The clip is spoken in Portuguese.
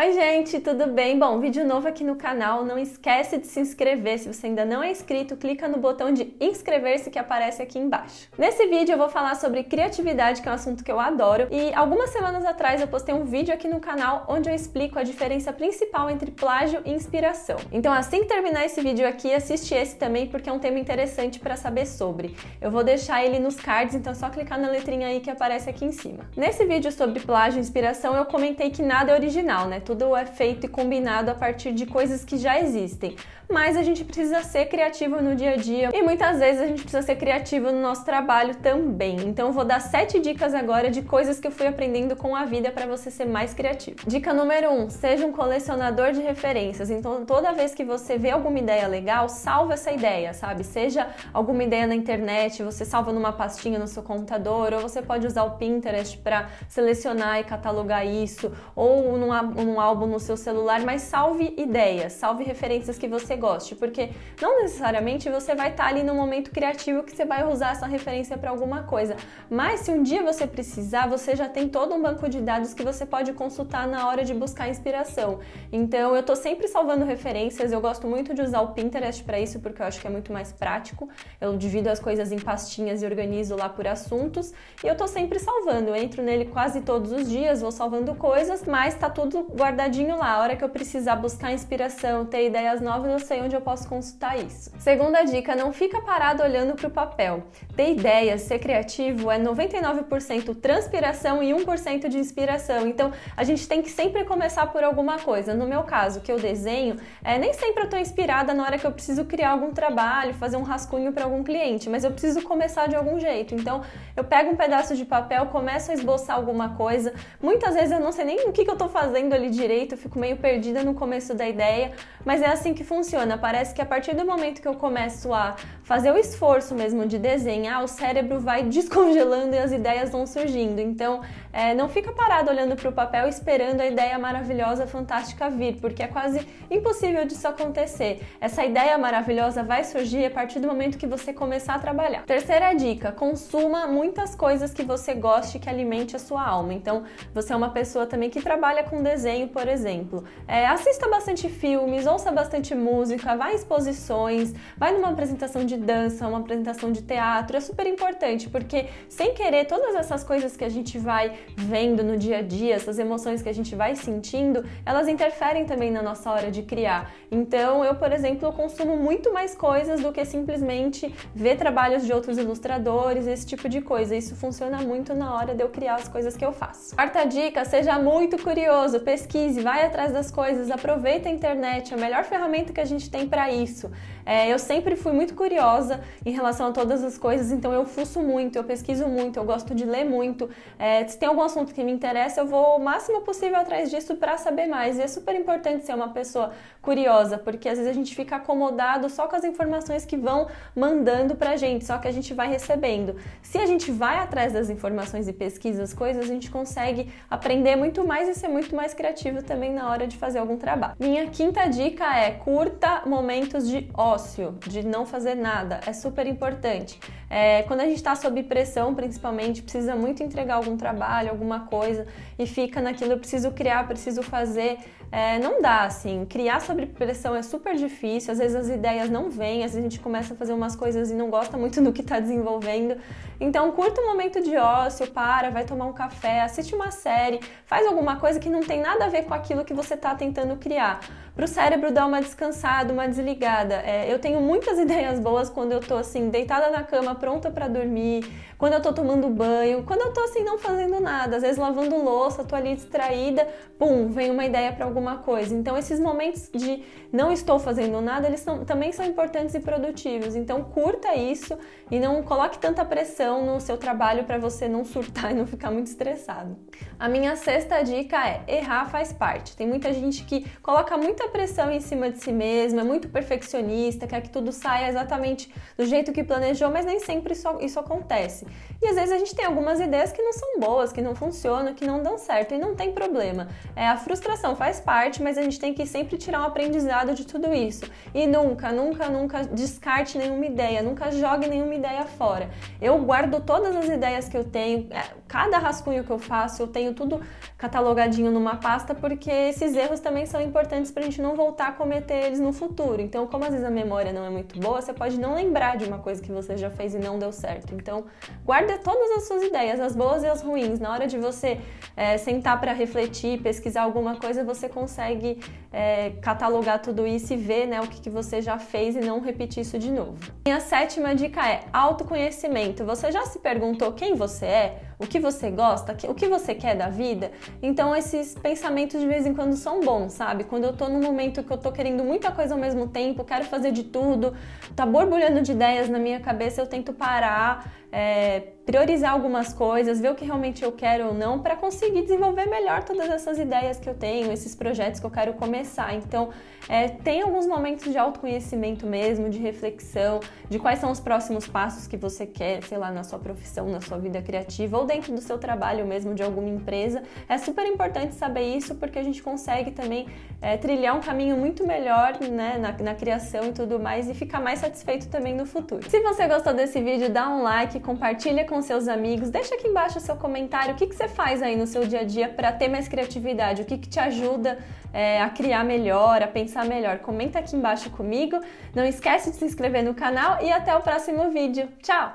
Oi gente, tudo bem? Bom, vídeo novo aqui no canal, não esquece de se inscrever, se você ainda não é inscrito, clica no botão de inscrever-se que aparece aqui embaixo. Nesse vídeo eu vou falar sobre criatividade, que é um assunto que eu adoro, e algumas semanas atrás eu postei um vídeo aqui no canal onde eu explico a diferença principal entre plágio e inspiração. Então assim que terminar esse vídeo aqui, assiste esse também porque é um tema interessante para saber sobre. Eu vou deixar ele nos cards, então é só clicar na letrinha aí que aparece aqui em cima. Nesse vídeo sobre plágio e inspiração eu comentei que nada é original, né? Tudo é feito e combinado a partir de coisas que já existem. Mas a gente precisa ser criativo no dia a dia e muitas vezes a gente precisa ser criativo no nosso trabalho também. Então eu vou dar sete dicas agora de coisas que eu fui aprendendo com a vida para você ser mais criativo. Dica número um, seja um colecionador de referências. Então toda vez que você vê alguma ideia legal, salva essa ideia, sabe? Seja alguma ideia na internet, você salva numa pastinha no seu computador, ou você pode usar o Pinterest para selecionar e catalogar isso, ou num, num álbum no seu celular, mas salve ideias, salve referências que você goste, porque não necessariamente você vai estar tá ali no momento criativo que você vai usar essa referência para alguma coisa, mas se um dia você precisar, você já tem todo um banco de dados que você pode consultar na hora de buscar inspiração. Então, eu estou sempre salvando referências, eu gosto muito de usar o Pinterest para isso porque eu acho que é muito mais prático. Eu divido as coisas em pastinhas e organizo lá por assuntos, e eu estou sempre salvando. Eu entro nele quase todos os dias, vou salvando coisas, mas está tudo guardado guardadinho lá, a hora que eu precisar buscar inspiração, ter ideias novas, eu sei onde eu posso consultar isso. Segunda dica, não fica parado olhando para o papel. Ter ideias, ser criativo é 99% transpiração e 1% de inspiração. Então, a gente tem que sempre começar por alguma coisa. No meu caso, que eu desenho, é, nem sempre eu estou inspirada na hora que eu preciso criar algum trabalho, fazer um rascunho para algum cliente, mas eu preciso começar de algum jeito. Então, eu pego um pedaço de papel, começo a esboçar alguma coisa. Muitas vezes eu não sei nem o que, que eu estou fazendo ali sobre direito, eu fico meio perdida no começo da ideia, mas é assim que funciona. Parece que a partir do momento que eu começo a fazer o esforço mesmo de desenhar, o cérebro vai descongelando e as ideias vão surgindo. Então, é, não fica parado olhando para o papel esperando a ideia maravilhosa, fantástica vir, porque é quase impossível disso acontecer. Essa ideia maravilhosa vai surgir a partir do momento que você começar a trabalhar. Terceira dica: consuma muitas coisas que você goste que alimente a sua alma. Então, você é uma pessoa também que trabalha com desenho por exemplo. É, assista bastante filmes, ouça bastante música, vá a exposições, vai numa apresentação de dança, uma apresentação de teatro. É super importante, porque sem querer, todas essas coisas que a gente vai vendo no dia a dia, essas emoções que a gente vai sentindo, elas interferem também na nossa hora de criar. Então, eu, por exemplo, eu consumo muito mais coisas do que simplesmente ver trabalhos de outros ilustradores, esse tipo de coisa. Isso funciona muito na hora de eu criar as coisas que eu faço. Quarta dica, seja muito curioso, pesquisa pesquise, vai atrás das coisas, aproveita a internet, é a melhor ferramenta que a gente tem para isso. É, eu sempre fui muito curiosa em relação a todas as coisas, então eu fuço muito, eu pesquiso muito, eu gosto de ler muito. É, se tem algum assunto que me interessa, eu vou o máximo possível atrás disso para saber mais. E é super importante ser uma pessoa curiosa, porque às vezes a gente fica acomodado só com as informações que vão mandando para a gente, só que a gente vai recebendo. Se a gente vai atrás das informações e pesquisa as coisas, a gente consegue aprender muito mais e ser muito mais criativo criativo também na hora de fazer algum trabalho. Minha quinta dica é curta momentos de ócio, de não fazer nada. É super importante. É, quando a gente está sob pressão, principalmente, precisa muito entregar algum trabalho, alguma coisa e fica naquilo, eu preciso criar, preciso fazer. É, não dá assim. Criar sob pressão é super difícil, às vezes as ideias não vêm, às vezes a gente começa a fazer umas coisas e não gosta muito do que está desenvolvendo. Então, curta um momento de ócio, para, vai tomar um café, assiste uma série, faz alguma coisa que não tem nada a a ver com aquilo que você está tentando criar para o cérebro dar uma descansada, uma desligada. É, eu tenho muitas ideias boas quando eu tô assim, deitada na cama, pronta para dormir, quando eu tô tomando banho, quando eu tô assim, não fazendo nada, às vezes lavando louça, tô ali distraída, pum, vem uma ideia para alguma coisa. Então, esses momentos de não estou fazendo nada, eles são, também são importantes e produtivos. Então, curta isso e não coloque tanta pressão no seu trabalho para você não surtar e não ficar muito estressado. A minha sexta dica é: errar faz parte. Tem muita gente que coloca muita pressão em cima de si mesmo, é muito perfeccionista, quer que tudo saia exatamente do jeito que planejou, mas nem sempre isso, isso acontece. E às vezes a gente tem algumas ideias que não são boas, que não funcionam, que não dão certo e não tem problema. É, a frustração faz parte, mas a gente tem que sempre tirar um aprendizado de tudo isso. E nunca, nunca, nunca descarte nenhuma ideia, nunca jogue nenhuma ideia fora. Eu guardo todas as ideias que eu tenho. É, cada rascunho que eu faço, eu tenho tudo catalogadinho numa pasta, porque esses erros também são importantes para a gente não voltar a cometer eles no futuro. Então, como às vezes a memória não é muito boa, você pode não lembrar de uma coisa que você já fez e não deu certo. Então, guarda todas as suas ideias, as boas e as ruins. Na hora de você é, sentar para refletir, pesquisar alguma coisa, você consegue é, catalogar tudo isso e ver né, o que, que você já fez e não repetir isso de novo. Minha sétima dica é autoconhecimento. Você já se perguntou quem você é? O que que você gosta, o que você quer da vida. Então esses pensamentos de vez em quando são bons, sabe? Quando eu tô num momento que eu tô querendo muita coisa ao mesmo tempo, quero fazer de tudo, tá borbulhando de ideias na minha cabeça, eu tento parar, é, priorizar algumas coisas, ver o que realmente eu quero ou não, para conseguir desenvolver melhor todas essas ideias que eu tenho, esses projetos que eu quero começar. Então, é, tem alguns momentos de autoconhecimento mesmo, de reflexão, de quais são os próximos passos que você quer, sei lá, na sua profissão, na sua vida criativa ou dentro dentro do seu trabalho mesmo de alguma empresa. É super importante saber isso porque a gente consegue também é, trilhar um caminho muito melhor né, na, na criação e tudo mais e ficar mais satisfeito também no futuro. Se você gostou desse vídeo, dá um like, compartilha com seus amigos, deixa aqui embaixo o seu comentário, o que, que você faz aí no seu dia a dia para ter mais criatividade, o que, que te ajuda é, a criar melhor, a pensar melhor. Comenta aqui embaixo comigo, não esquece de se inscrever no canal e até o próximo vídeo. Tchau!